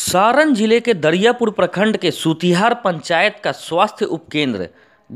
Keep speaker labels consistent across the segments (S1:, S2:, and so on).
S1: सारण जिले के दरियापुर प्रखंड के सुतिहार पंचायत का स्वास्थ्य उपकेंद्र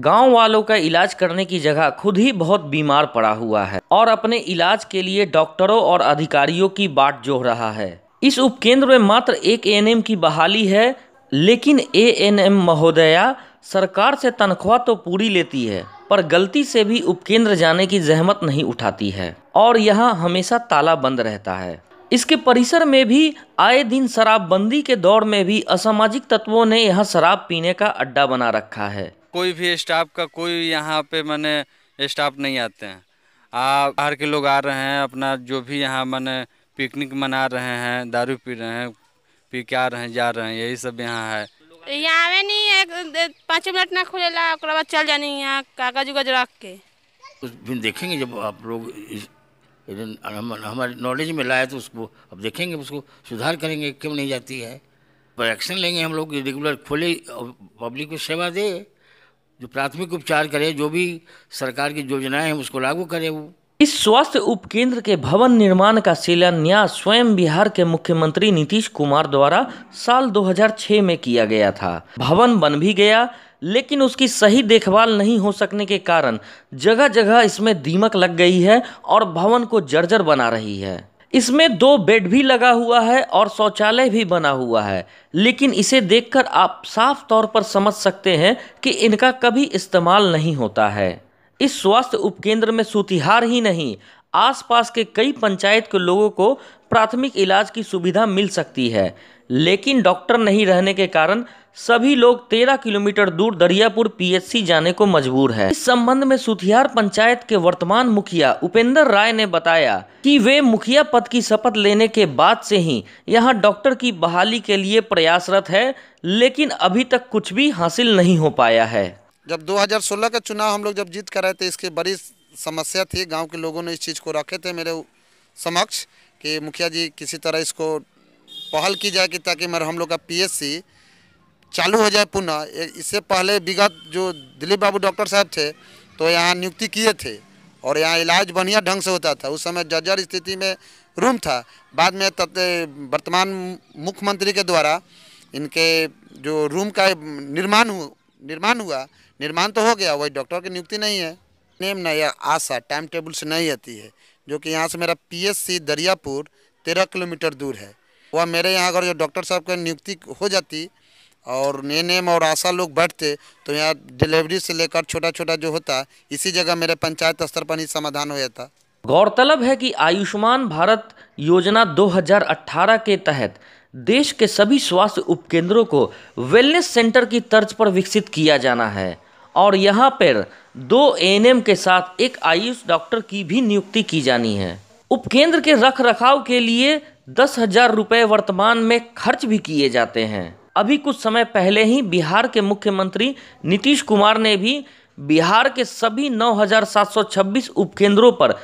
S1: गांव वालों का इलाज करने की जगह खुद ही बहुत बीमार पड़ा हुआ है और अपने इलाज के लिए डॉक्टरों और अधिकारियों की बाट जोह रहा है इस उपकेंद्र में मात्र एक एएनएम की बहाली है लेकिन एएनएम महोदया सरकार से तनख्वाह तो पूरी लेती है पर गलती से भी उपकेंद्र जाने की जहमत नहीं उठाती है और यहाँ हमेशा ताला बंद रहता है इसके परिसर में भी आए दिन शराबबंदी के दौर में भी असामाजिक तत्वों ने यहाँ शराब पीने का अड्डा बना रखा है कोई भी स्टाफ का कोई यहाँ पे मैंने स्टाफ नहीं आते हैं बाहर के लोग आ रहे हैं अपना जो भी यहाँ मैंने पिकनिक मना रहे हैं दारू पी रहे हैं पी के आ रहे हैं जा रहे हैं यही सब यहाँ है
S2: यहाँ में नहीं है पाँच मिनट ना खुले बाद चल जानी यहाँ कागज उगज रख के
S1: कुछ भी देखेंगे जब आप लोग यदि हम हमारे नॉलेज में लाया तो उसको अब देखेंगे उसको सुधार करेंगे क्यों नहीं जाती है पर एक्शन लेंगे हम लोग रेगुलर खोले पब्लिक को सेवा दे जो प्राथमिक उपचार करे जो भी सरकार की योजनाएं हैं उसको लागू करे वो इस स्वास्थ्य उपकेंद्र के भवन निर्माण का शिलान्यास स्वयं बिहार के मुख्यमंत्री नीतीश कुमार द्वारा साल 2006 में किया गया था भवन बन भी गया लेकिन उसकी सही देखभाल नहीं हो सकने के कारण जगह जगह इसमें दीमक लग गई है और भवन को जर्जर बना रही है इसमें दो बेड भी लगा हुआ है और शौचालय भी बना हुआ है लेकिन इसे देखकर आप साफ तौर पर समझ सकते हैं कि इनका कभी इस्तेमाल नहीं होता है इस स्वास्थ्य उपकेंद्र में सूतिहार ही नहीं आसपास के कई पंचायत के लोगों को प्राथमिक इलाज की सुविधा मिल सकती है लेकिन डॉक्टर नहीं रहने के कारण सभी लोग 13 किलोमीटर दूर दरियापुर पीएचसी जाने को मजबूर है इस संबंध में सुथियार पंचायत के वर्तमान मुखिया उपेंद्र राय ने बताया कि वे मुखिया पद की शपथ लेने के बाद से ही यहां डॉक्टर की बहाली के लिए प्रयासरत है लेकिन अभी तक कुछ भी हासिल नहीं हो पाया है
S2: जब 2016 का चुनाव हम लोग जब जीत कर रहे थे इसके बड़ी समस्या थी गांव के लोगों ने इस चीज़ को रखे थे मेरे समक्ष कि मुखिया जी किसी तरह इसको पहल की जाए कि ताकि मेरा हम लोग का पीएससी चालू हो जाए पुनः इससे पहले विगत जो दिलीप बाबू डॉक्टर साहब थे तो यहाँ नियुक्ति किए थे और यहाँ इलाज बढ़िया ढंग से होता था उस समय जर्जर स्थिति में रूम था बाद में वर्तमान मुख्यमंत्री के द्वारा इनके जो रूम का निर्माण हु, निर्माण हुआ निर्माण तो हो गया वही डॉक्टर की नियुक्ति नहीं है नेम या आशा टाइम टेबल से नहीं आती है जो कि यहाँ से मेरा पीएससी दरियापुर तेरह किलोमीटर दूर है वह मेरे यहाँ अगर जो डॉक्टर साहब का नियुक्ति हो जाती और नए नेम और आशा लोग बैठते तो यहाँ डिलीवरी से लेकर छोटा छोटा जो होता इसी जगह मेरे पंचायत स्तर पर ही समाधान हो जाता
S1: गौरतलब है कि आयुष्मान भारत योजना 2018 के तहत देश के सभी स्वास्थ्य उपकेंद्रों को वेलनेस सेंटर की तर्ज पर विकसित किया जाना है और यहाँ पर दो एएनएम के साथ एक आयुष डॉक्टर की भी नियुक्ति की जानी है उपकेंद्र के रख रखाव के लिए दस हजार रुपये वर्तमान में खर्च भी किए जाते हैं अभी कुछ समय पहले ही बिहार के मुख्यमंत्री नीतीश कुमार ने भी बिहार के सभी 9,726 उपकेंद्रों पर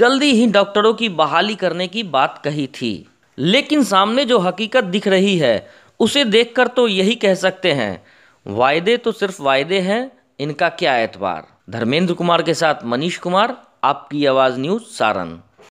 S1: जल्दी ही डॉक्टरों की बहाली करने की बात कही थी लेकिन सामने जो हकीकत दिख रही है उसे देखकर तो यही कह सकते हैं वायदे तो सिर्फ वायदे हैं इनका क्या एतबार धर्मेंद्र कुमार के साथ मनीष कुमार आपकी आवाज़ न्यूज़ सारण